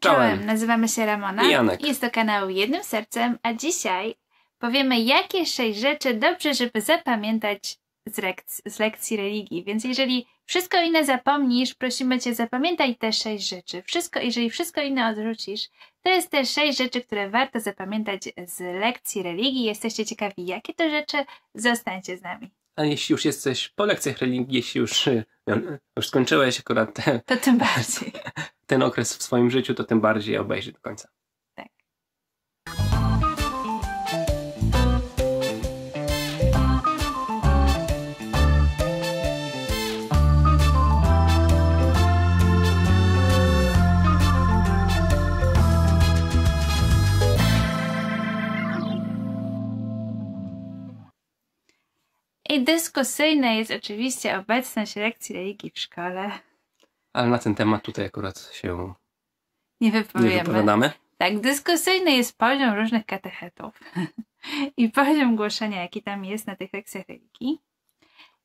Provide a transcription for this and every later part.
Czołem, nazywamy się Ramona. I Janek. Jest to kanał Jednym Sercem, a dzisiaj powiemy, jakie sześć rzeczy dobrze, żeby zapamiętać z, z lekcji religii. Więc jeżeli wszystko inne zapomnisz, prosimy Cię, zapamiętaj te sześć rzeczy. Wszystko, jeżeli wszystko inne odrzucisz, to jest te sześć rzeczy, które warto zapamiętać z lekcji religii. Jesteście ciekawi, jakie to rzeczy? Zostańcie z nami a jeśli już jesteś po lekcjach religii, jeśli już, y, no, już skończyłeś akurat ten, to tym bardziej. ten okres w swoim życiu, to tym bardziej obejrzyj do końca. i dyskusyjne jest oczywiście obecność lekcji religii w szkole. Ale na ten temat tutaj akurat się nie, wypowiemy. nie wypowiadamy. Tak, dyskusyjny jest poziom różnych katechetów i poziom głoszenia, jaki tam jest na tych lekcjach religii.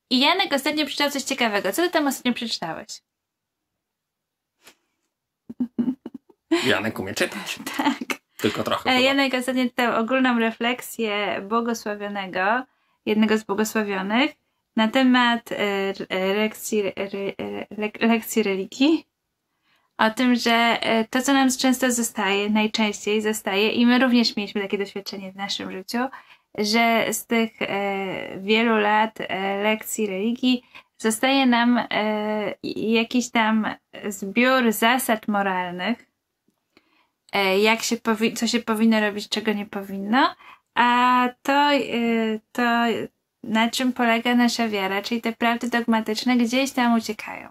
I Janek ostatnio przeczytał coś ciekawego. Co ty tam ostatnio przeczytałeś? Janek umie czytać. Tak. Tylko trochę. E, Janek ostatnio czytał ogólną refleksję błogosławionego jednego z błogosławionych, na temat e, e, lekcji, lekcji religii. O tym, że e, to, co nam często zostaje, najczęściej zostaje, i my również mieliśmy takie doświadczenie w naszym życiu, że z tych wielu lat lekcji religii zostaje nam jakiś tam zbiór zasad moralnych, jak się co się powinno robić, czego nie powinno, a to, y, to, na czym polega nasza wiara, czyli te prawdy dogmatyczne gdzieś tam uciekają.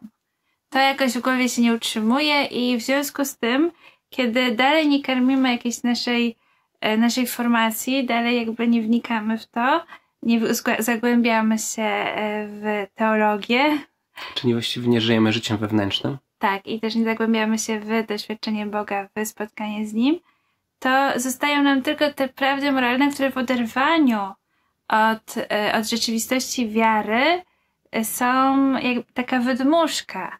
To jakoś w głowie się nie utrzymuje i w związku z tym, kiedy dalej nie karmimy jakiejś naszej, e, naszej formacji, dalej jakby nie wnikamy w to, nie zagłębiamy się e, w teologię. Czyli właściwie nie żyjemy życiem wewnętrznym? Tak, i też nie zagłębiamy się w doświadczenie Boga, w spotkanie z Nim to zostają nam tylko te prawdy moralne, które w oderwaniu od, e, od rzeczywistości wiary e, są jak taka wydmuszka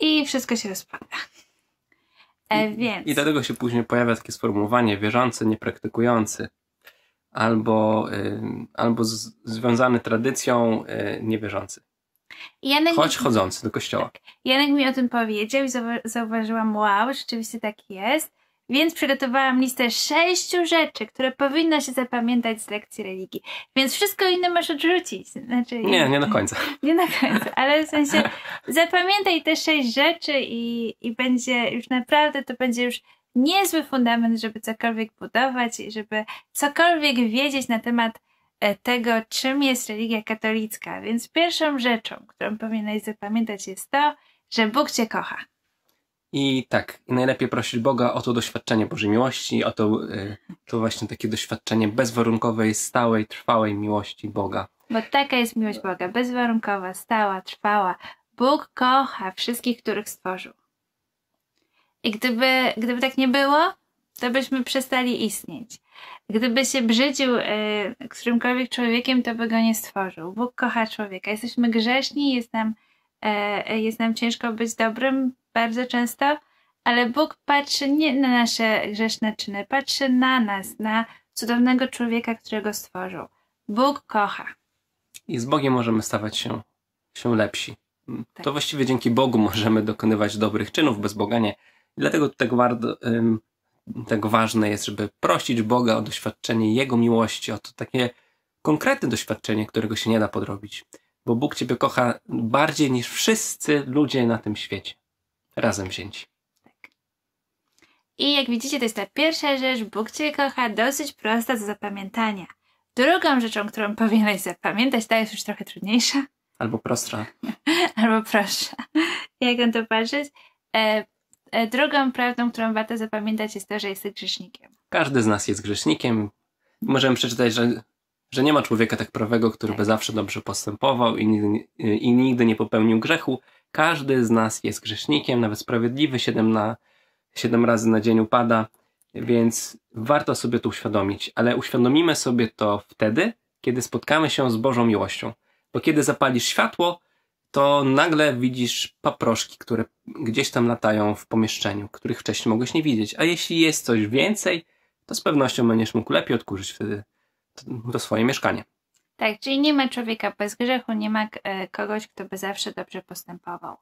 i wszystko się rozpada. E, więc... I, I dlatego się później pojawia takie sformułowanie wierzący, niepraktykujący albo, y, albo z, związany tradycją y, niewierzący. Janek Choć mi... chodzący do kościoła. Tak. Janek mi o tym powiedział i zauwa zauważyłam, wow, rzeczywiście tak jest. Więc przygotowałam listę sześciu rzeczy, które powinno się zapamiętać z lekcji religii. Więc wszystko inne masz odrzucić. Znaczy, nie, nie do końca. Nie do końca, ale w sensie zapamiętaj te sześć rzeczy i, i będzie już naprawdę, to będzie już niezły fundament, żeby cokolwiek budować i żeby cokolwiek wiedzieć na temat e, tego, czym jest religia katolicka. Więc pierwszą rzeczą, którą powinnaś zapamiętać jest to, że Bóg Cię kocha. I tak, najlepiej prosić Boga o to doświadczenie Bożej miłości, o to, e, to właśnie takie doświadczenie bezwarunkowej, stałej, trwałej miłości Boga. Bo taka jest miłość Boga, bezwarunkowa, stała, trwała. Bóg kocha wszystkich, których stworzył. I gdyby, gdyby tak nie było, to byśmy przestali istnieć. Gdyby się brzydził y, którymkolwiek człowiekiem, to by go nie stworzył. Bóg kocha człowieka. Jesteśmy grzeszni, jest nam, y, jest nam ciężko być dobrym, bardzo często, ale Bóg patrzy nie na nasze grzeszne czyny, patrzy na nas, na cudownego człowieka, którego stworzył. Bóg kocha. I z Bogiem możemy stawać się, się lepsi. Tak. To właściwie dzięki Bogu możemy dokonywać dobrych czynów, bez Boga nie. dlatego tak, tak ważne jest, żeby prosić Boga o doświadczenie Jego miłości, o to takie konkretne doświadczenie, którego się nie da podrobić. Bo Bóg Ciebie kocha bardziej niż wszyscy ludzie na tym świecie razem wzięci. Tak. I jak widzicie, to jest ta pierwsza rzecz, Bóg Cię kocha, dosyć prosta do zapamiętania. Drugą rzeczą, którą powinieneś zapamiętać, ta jest już trochę trudniejsza. Albo prostsza. Albo prostsza. jak na to patrzeć? E, e, drugą prawdą, którą warto zapamiętać jest to, że jesteś grzesznikiem. Każdy z nas jest grzesznikiem. Możemy przeczytać, że że nie ma człowieka tak prawego, który by zawsze dobrze postępował i nigdy, i nigdy nie popełnił grzechu. Każdy z nas jest grzesznikiem, nawet sprawiedliwy, siedem, na, siedem razy na dzień upada, więc warto sobie to uświadomić, ale uświadomimy sobie to wtedy, kiedy spotkamy się z Bożą miłością. Bo kiedy zapalisz światło, to nagle widzisz paproszki, które gdzieś tam latają w pomieszczeniu, których wcześniej mogłeś nie widzieć. A jeśli jest coś więcej, to z pewnością będziesz mógł lepiej odkurzyć wtedy to swoje mieszkanie. Tak, czyli nie ma człowieka bez grzechu, nie ma e, kogoś, kto by zawsze dobrze postępował.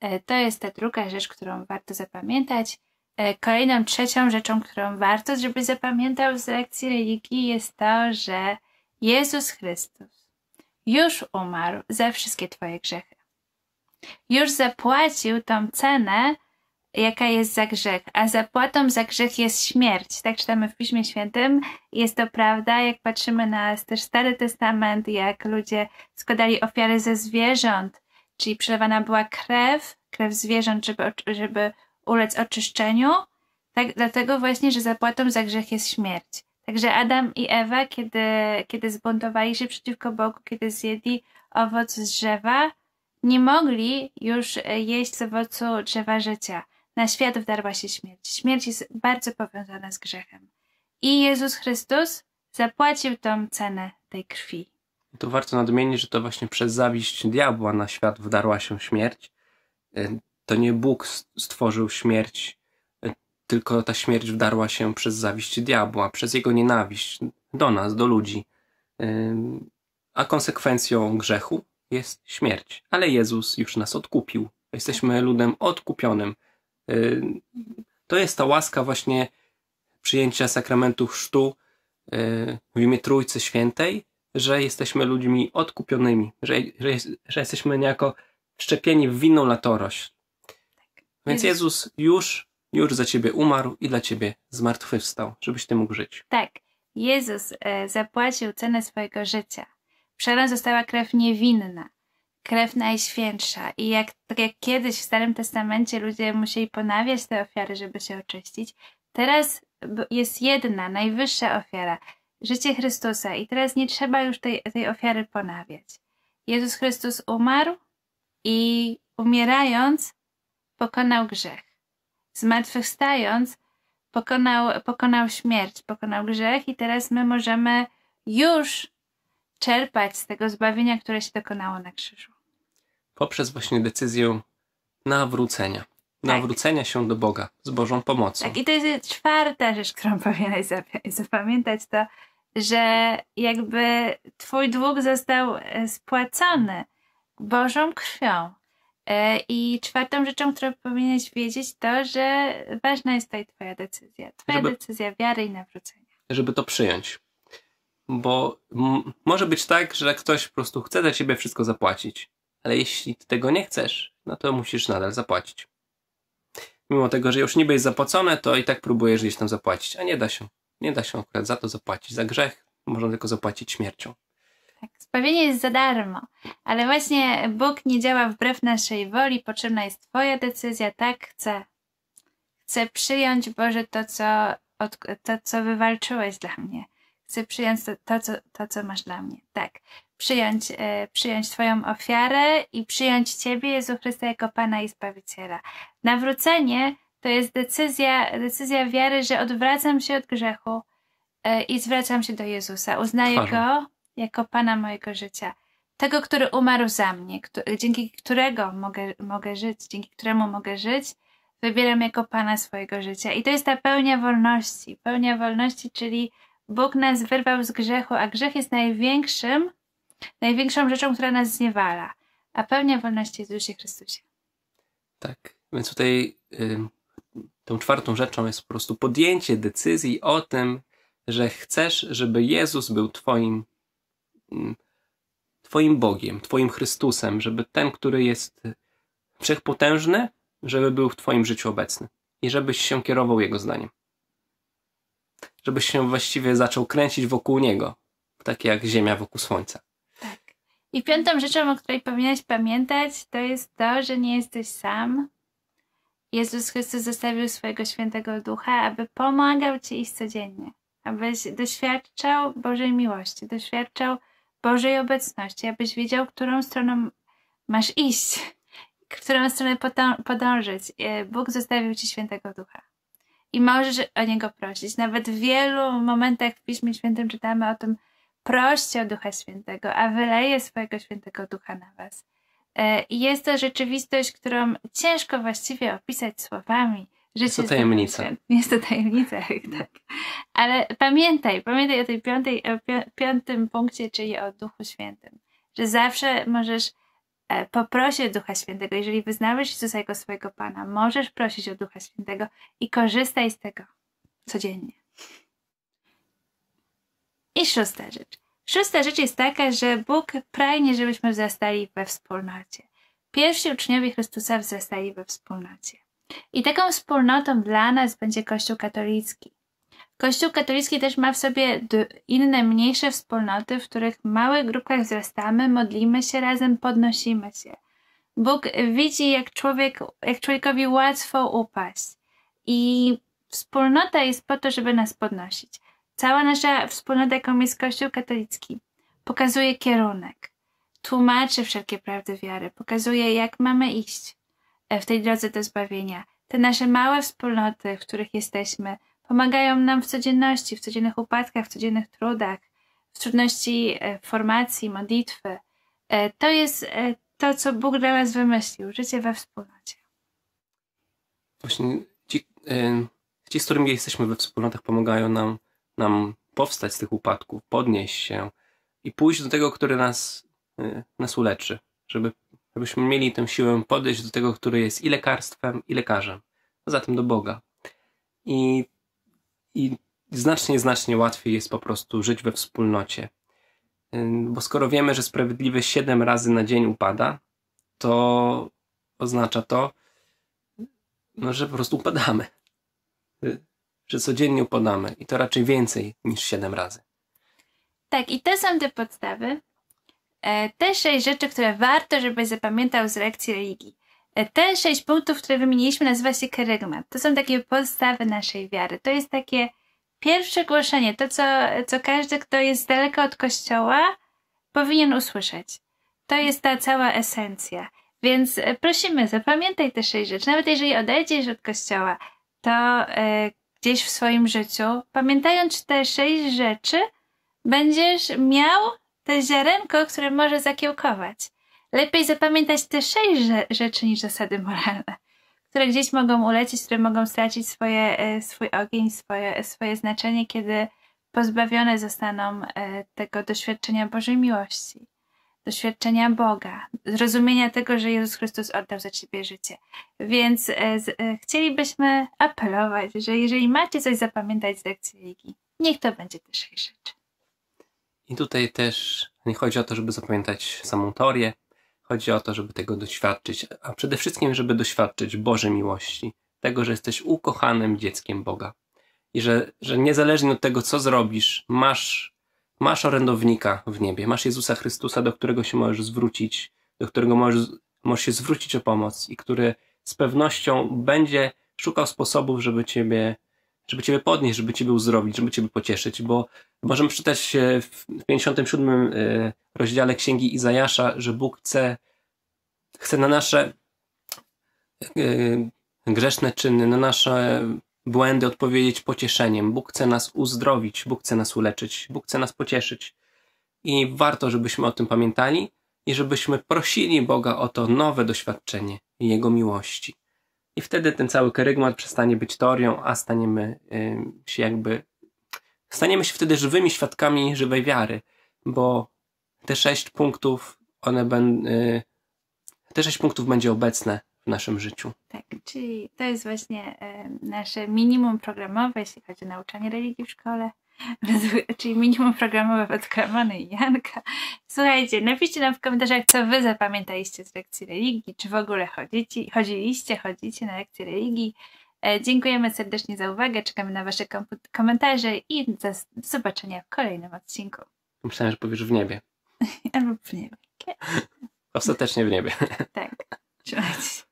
E, to jest ta druga rzecz, którą warto zapamiętać. E, kolejną trzecią rzeczą, którą warto, żeby zapamiętał z lekcji religii, jest to, że Jezus Chrystus już umarł za wszystkie Twoje grzechy. Już zapłacił tą cenę, jaka jest za grzech, a zapłatą za grzech jest śmierć. Tak czytamy w Piśmie Świętym. Jest to prawda, jak patrzymy na też Stary Testament, jak ludzie składali ofiary ze zwierząt, czyli przelewana była krew, krew zwierząt, żeby, żeby ulec oczyszczeniu. Tak, dlatego właśnie, że zapłatą za grzech jest śmierć. Także Adam i Ewa, kiedy, kiedy zbuntowali się przeciwko Bogu, kiedy zjedli owoc z drzewa, nie mogli już e, jeść z owocu drzewa życia. Na świat wdarła się śmierć. Śmierć jest bardzo powiązana z grzechem. I Jezus Chrystus zapłacił tą cenę tej krwi. Tu warto nadmienić, że to właśnie przez zawiść diabła na świat wdarła się śmierć. Y, to nie Bóg stworzył śmierć, y, tylko ta śmierć wdarła się przez zawiść diabła, przez jego nienawiść do nas, do ludzi. Y, a konsekwencją grzechu jest śmierć. Ale Jezus już nas odkupił. Jesteśmy ludem odkupionym. Y, to jest ta łaska właśnie przyjęcia sakramentu chrztu y, w imię Trójcy Świętej, że jesteśmy ludźmi odkupionymi, że, że, że jesteśmy niejako szczepieni w winną latorość. Tak. Więc Jezus już, już za ciebie umarł i dla ciebie zmartwychwstał, żebyś ty mógł żyć. Tak. Jezus e, zapłacił cenę swojego życia. Przelana została krew niewinna krew najświętsza. I jak, tak jak kiedyś w Starym Testamencie ludzie musieli ponawiać te ofiary, żeby się oczyścić, teraz jest jedna, najwyższa ofiara życie Chrystusa. I teraz nie trzeba już tej, tej ofiary ponawiać. Jezus Chrystus umarł i umierając pokonał grzech. Zmartwychwstając pokonał, pokonał śmierć, pokonał grzech i teraz my możemy już czerpać z tego zbawienia, które się dokonało na krzyżu poprzez właśnie decyzję nawrócenia. Tak. Nawrócenia tak. się do Boga z Bożą pomocą. Tak, i to jest czwarta rzecz, którą powinieneś zapamiętać, to że jakby twój dług został e, spłacony Bożą krwią. E, I czwartą rzeczą, którą powinieneś wiedzieć, to, że ważna jest tutaj Twoja decyzja. Twoja żeby, decyzja wiary i nawrócenia. Żeby to przyjąć. Bo może być tak, że ktoś po prostu chce za Ciebie wszystko zapłacić ale jeśli ty tego nie chcesz, no to musisz nadal zapłacić. Mimo tego, że już niby jest zapłacone, to i tak próbujesz gdzieś tam zapłacić, a nie da się. Nie da się akurat za to zapłacić. Za grzech można tylko zapłacić śmiercią. Tak, zbawienie jest za darmo, ale właśnie Bóg nie działa wbrew naszej woli, potrzebna jest Twoja decyzja, tak chcę. Chcę przyjąć, Boże, to, co, od, to, co wywalczyłeś dla mnie. Chcę przyjąć to, to, co, to, co masz dla mnie. Tak przyjąć, e, przyjąć Twoją ofiarę i przyjąć Ciebie, Jezu Chrysta, jako Pana i Zbawiciela. Nawrócenie to jest decyzja, decyzja wiary, że odwracam się od grzechu e, i zwracam się do Jezusa. Uznaję Go jako Pana mojego życia. Tego, który umarł za mnie, dzięki którego mogę, mogę żyć, dzięki któremu mogę żyć, wybieram jako Pana swojego życia. I to jest ta pełnia wolności. Pełnia wolności, czyli Bóg nas wyrwał z grzechu, a grzech jest największym największą rzeczą, która nas zniewala, a pełnia wolności Jezusie Chrystusie. Tak, więc tutaj y, tą czwartą rzeczą jest po prostu podjęcie decyzji o tym, że chcesz, żeby Jezus był Twoim, mm, twoim Bogiem, Twoim Chrystusem, żeby ten, który jest wszechpotężny, żeby był w Twoim życiu obecny i żebyś się kierował Jego zdaniem. Żebyś się właściwie zaczął kręcić wokół Niego, tak jak Ziemia wokół Słońca. I piątą rzeczą, o której powinieneś pamiętać, to jest to, że nie jesteś sam. Jezus Chrystus zostawił swojego świętego ducha, aby pomagał ci iść codziennie, abyś doświadczał Bożej miłości, doświadczał Bożej obecności, abyś wiedział, którą stroną masz iść, którą stronę podążyć. E, Bóg zostawił ci świętego ducha. I możesz o niego prosić. Nawet w wielu momentach w Piśmie Świętym czytamy o tym, Proście o Ducha Świętego, a wyleje swojego Świętego Ducha na was. E, I jest to rzeczywistość, którą ciężko właściwie opisać słowami. Życie jest to tajemnica. Jest to tajemnica, tak. Ale pamiętaj, pamiętaj o tej piątej, o piątym punkcie, czyli o Duchu Świętym. Że zawsze możesz e, poprosić Ducha Świętego. Jeżeli wyznałeś Jezusa jako swojego Pana, możesz prosić o Ducha Świętego i korzystaj z tego codziennie. I szósta rzecz. Szósta rzecz jest taka, że Bóg pragnie, żebyśmy wzrastali we wspólnocie. Pierwsi uczniowie Chrystusa wzrastali we wspólnocie. I taką wspólnotą dla nas będzie Kościół katolicki. Kościół katolicki też ma w sobie inne, mniejsze wspólnoty, w których w małych grupkach wzrastamy, modlimy się razem, podnosimy się. Bóg widzi, jak, człowiek, jak człowiekowi łatwo upaść. I wspólnota jest po to, żeby nas podnosić. Cała nasza wspólnota, jaką jest Kościół katolicki, pokazuje kierunek, tłumaczy wszelkie prawdy wiary, pokazuje, jak mamy iść e, w tej drodze do zbawienia. Te nasze małe wspólnoty, w których jesteśmy, pomagają nam w codzienności, w codziennych upadkach, w codziennych trudach, w trudności e, formacji, modlitwy. E, to jest to, co Bóg dla nas wymyślił, życie we wspólnocie. Właśnie ci, ci, z którymi jesteśmy we wspólnotach, pomagają nam nam powstać z tych upadków, podnieść się i pójść do tego, który nas, y, nas uleczy, żeby, żebyśmy mieli tę siłę podejść do tego, który jest i lekarstwem, i lekarzem, a zatem do Boga. I, i znacznie, znacznie łatwiej jest po prostu żyć we wspólnocie. Y, bo skoro wiemy, że sprawiedliwy siedem razy na dzień upada, to oznacza to, no, że po prostu upadamy że codziennie podamy i to raczej więcej niż 7 razy. Tak, i to są te podstawy. E, te sześć rzeczy, które warto, żebyś zapamiętał z lekcji religii. E, te sześć punktów, które wymieniliśmy, nazywa się kerygmat. To są takie podstawy naszej wiary. To jest takie pierwsze głoszenie, to co, co każdy, kto jest daleko od kościoła, powinien usłyszeć. To jest ta cała esencja. Więc e, prosimy, zapamiętaj te sześć rzeczy. Nawet jeżeli odejdziesz od kościoła, to gdzieś w swoim życiu, pamiętając te sześć rzeczy, będziesz miał te ziarenko, które może zakiełkować. Lepiej zapamiętać te sześć rzeczy niż zasady moralne, które gdzieś mogą ulecieć, które mogą stracić swoje, e, swój ogień, swoje, swoje znaczenie, kiedy pozbawione zostaną e, tego doświadczenia Bożej miłości doświadczenia Boga, zrozumienia tego, że Jezus Chrystus oddał za ciebie życie. Więc e, z, e, chcielibyśmy apelować, że jeżeli macie coś zapamiętać z lekcji religii, niech to będzie też jej rzecz. I tutaj też nie chodzi o to, żeby zapamiętać samą teorię, chodzi o to, żeby tego doświadczyć, a przede wszystkim, żeby doświadczyć Bożej miłości, tego, że jesteś ukochanym dzieckiem Boga i że, że niezależnie od tego, co zrobisz, masz Masz orędownika w niebie, masz Jezusa Chrystusa, do którego się możesz zwrócić, do którego możesz, możesz się zwrócić o pomoc i który z pewnością będzie szukał sposobów, żeby ciebie, żeby ciebie podnieść, żeby ciebie uzdrowić, żeby ciebie pocieszyć, bo możemy przeczytać w 57 y, rozdziale Księgi Izajasza, że Bóg chce, chce na nasze y, grzeszne czyny, na nasze błędy odpowiedzieć pocieszeniem. Bóg chce nas uzdrowić, Bóg chce nas uleczyć, Bóg chce nas pocieszyć. I warto, żebyśmy o tym pamiętali i żebyśmy prosili Boga o to nowe doświadczenie Jego miłości. I wtedy ten cały kerygmat przestanie być teorią, a staniemy y, się jakby. Staniemy się wtedy żywymi świadkami żywej wiary, bo te sześć punktów, one będą. Y, te sześć punktów będzie obecne w naszym życiu. Tak, czyli to jest właśnie e, nasze minimum programowe, jeśli chodzi o nauczanie religii w szkole. Czyli minimum programowe według Amany i Janka. Słuchajcie, napiszcie nam w komentarzach, co wy zapamiętaliście z lekcji religii, czy w ogóle chodzicie, chodziliście, chodzicie na lekcje religii. E, dziękujemy serdecznie za uwagę, czekamy na wasze komentarze i do zobaczenia w kolejnym odcinku. Myślałem, że powiesz w niebie. Albo w niebie. Ostatecznie w niebie. tak. Trzymajcie się.